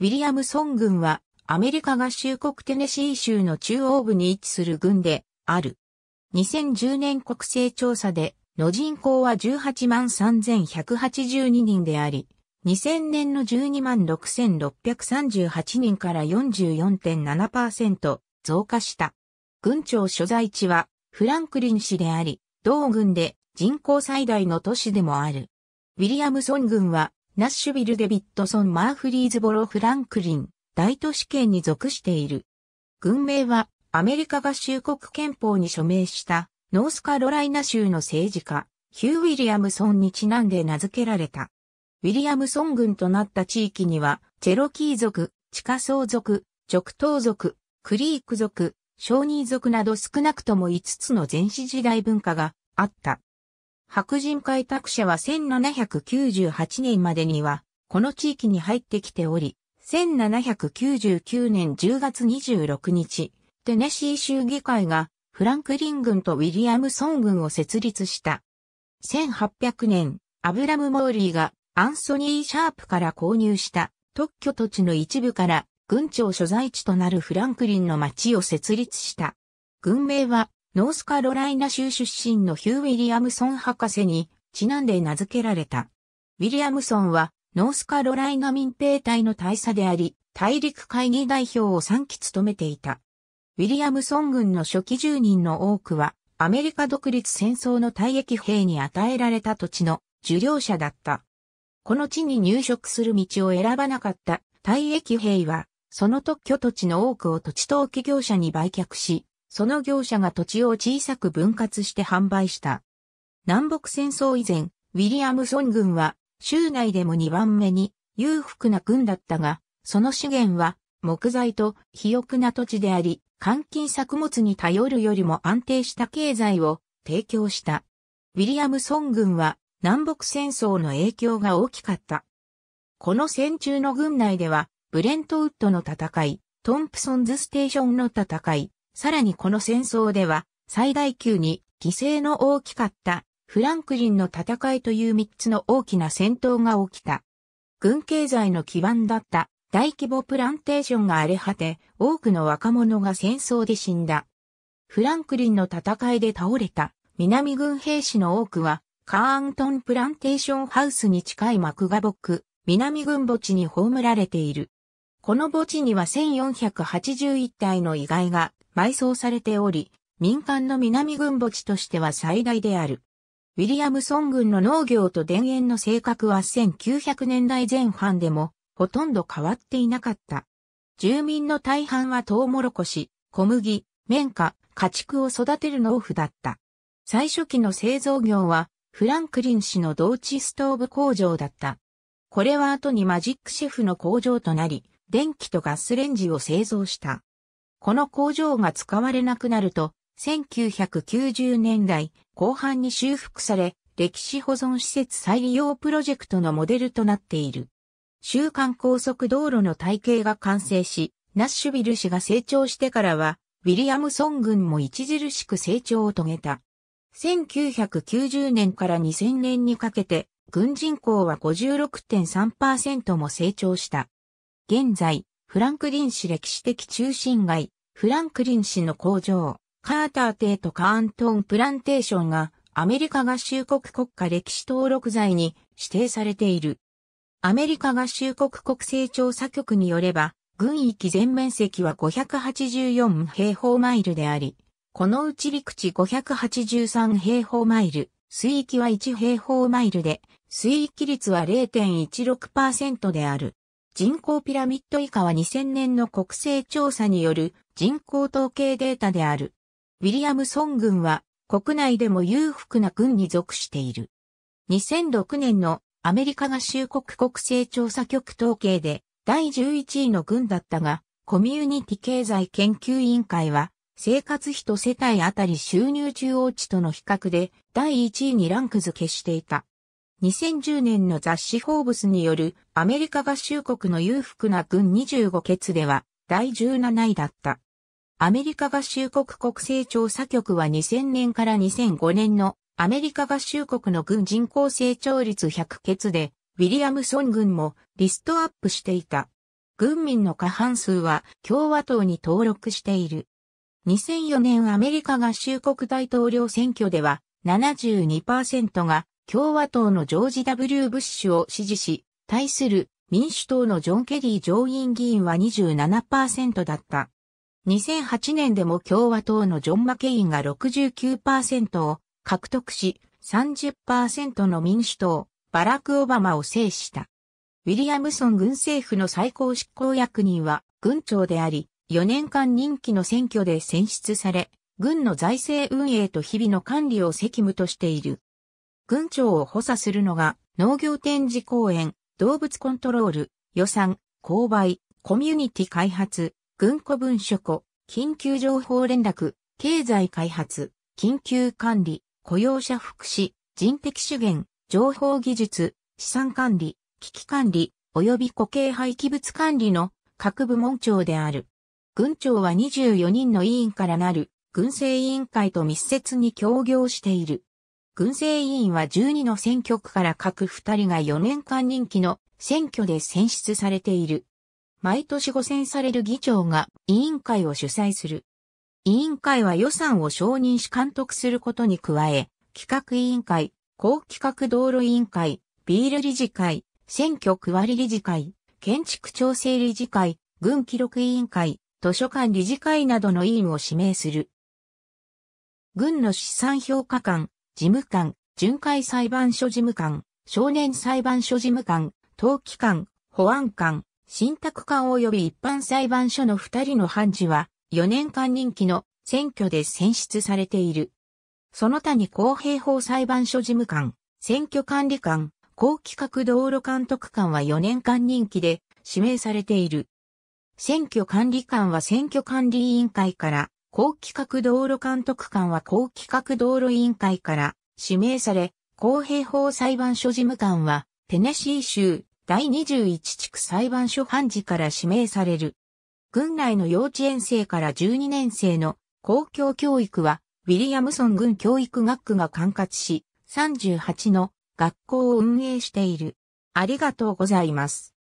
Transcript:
ウィリアムソン軍は、アメリカ合衆国テネシー州の中央部に位置する軍である。2010年国勢調査で、の人口は18万3182人であり、2000年の12万6638人から44.7%増加した。軍庁所在地はフランクリン市であり、同軍で人口最大の都市でもある。ウィリアムソン軍はナッシュビル・デビッドソン・マーフリーズボロ・フランクリン、大都市圏に属している。軍名は、アメリカ合衆国憲法に署名した、ノースカロライナ州の政治家、ヒュー・ウィリアムソンにちなんで名付けられた。ウィリアムソン軍となった地域には、チェロキー族、地下層族、直東族、クリーク族、小人族など少なくとも5つの前史時代文化があった。白人開拓者は1798年までには、この地域に入ってきており、1799年10月26日、テネシー州議会がフランクリン軍とウィリアムソン軍を設立した。1800年、アブラム・モーリーがアンソニー・シャープから購入した特許土地の一部から軍庁所在地となるフランクリンの町を設立した。軍名はノースカロライナ州出身のヒュー・ウィリアムソン博士にちなんで名付けられた。ウィリアムソンはノースカロライナ民兵隊の大佐であり、大陸会議代表を3期務めていた。ウィリアムソン軍の初期住人の多くは、アメリカ独立戦争の退役兵に与えられた土地の受領者だった。この地に入植する道を選ばなかった退役兵は、その特許土地の多くを土地投機業者に売却し、その業者が土地を小さく分割して販売した。南北戦争以前、ウィリアムソン軍は州内でも2番目に裕福な軍だったが、その資源は木材と肥沃な土地であり、換金作物に頼るよりも安定した経済を提供した。ウィリアムソン軍は南北戦争の影響が大きかった。この戦中の軍内では、ブレントウッドの戦い、トンプソンズステーションの戦い、さらにこの戦争では、最大級に犠牲の大きかったフランクリンの戦いという三つの大きな戦闘が起きた。軍経済の基盤だった大規模プランテーションが荒れ果て、多くの若者が戦争で死んだ。フランクリンの戦いで倒れた南軍兵士の多くは、カーントンプランテーションハウスに近いマクガボック、南軍墓地に葬られている。この墓地には1481体の遺骸が埋葬されており、民間の南軍墓地としては最大である。ウィリアムソン軍の農業と田園の性格は1900年代前半でもほとんど変わっていなかった。住民の大半はトウモロコシ、小麦、綿花、家畜を育てる農夫だった。最初期の製造業はフランクリン氏の同地ストーブ工場だった。これは後にマジックシェフの工場となり、電気とガスレンジを製造した。この工場が使われなくなると、1990年代後半に修復され、歴史保存施設再利用プロジェクトのモデルとなっている。週間高速道路の体系が完成し、ナッシュビル市が成長してからは、ウィリアムソン軍も著しく成長を遂げた。1990年から2000年にかけて、軍人口は56.3%も成長した。現在、フランクリン市歴史的中心街、フランクリン市の工場、カーターテとトカーントンプランテーションがアメリカ合衆国国家歴史登録財に指定されている。アメリカ合衆国国勢調査局によれば、軍域全面積は584平方マイルであり、このうち陸地583平方マイル、水域は1平方マイルで、水域率は0.16%である。人口ピラミッド以下は2000年の国勢調査による人口統計データである。ウィリアムソン軍は国内でも裕福な軍に属している。2006年のアメリカ合衆国国勢調査局統計で第11位の軍だったが、コミュニティ経済研究委員会は生活費と世帯あたり収入中央値との比較で第1位にランク付けしていた。2010年の雑誌フォーブスによるアメリカ合衆国の裕福な軍25決では第17位だった。アメリカ合衆国国勢調査局は2000年から2005年のアメリカ合衆国の軍人口成長率100決で、ウィリアムソン軍もリストアップしていた。軍民の過半数は共和党に登録している。2004年アメリカ合衆国大統領選挙では72%が共和党のジョージ・ W・ ブッシュを支持し、対する民主党のジョン・ケリー上院議員は27%だった。2008年でも共和党のジョン・マケインが69%を獲得し、30%の民主党、バラク・オバマを制した。ウィリアムソン軍政府の最高執行役人は軍長であり、4年間任期の選挙で選出され、軍の財政運営と日々の管理を責務としている。郡長を補佐するのが、農業展示公園、動物コントロール、予算、購買、コミュニティ開発、軍庫文書庫、緊急情報連絡、経済開発、緊急管理、雇用者福祉、人的資源、情報技術、資産管理、危機管理、及び固形廃棄物管理の各部門長である。軍長は24人の委員からなる、軍政委員会と密接に協業している。軍政委員は12の選挙区から各2人が4年間任期の選挙で選出されている。毎年5選される議長が委員会を主催する。委員会は予算を承認し監督することに加え、企画委員会、高企画道路委員会、ビール理事会、選挙区割理事会、建築調整理事会、軍記録委員会、図書館理事会などの委員を指名する。軍の資産評価官、事務官、巡回裁判所事務官、少年裁判所事務官、登記官、保安官、信託官及び一般裁判所の二人の判事は、4年間任期の選挙で選出されている。その他に公平法裁判所事務官、選挙管理官、高規格道路監督官は4年間任期で指名されている。選挙管理官は選挙管理委員会から高規格道路監督官は高規格道路委員会から指名され、公平法裁判所事務官は、テネシー州第21地区裁判所判事から指名される。軍内の幼稚園生から12年生の公共教育は、ウィリアムソン軍教育学区が管轄し、38の学校を運営している。ありがとうございます。